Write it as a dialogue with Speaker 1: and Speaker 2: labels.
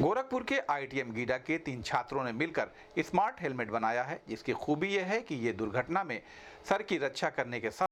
Speaker 1: गोरखपुर के आईटीएम गीडा के तीन छात्रों ने मिलकर स्मार्ट हेलमेट बनाया है जिसकी खूबी यह है कि ये दुर्घटना में सर की रक्षा करने के साथ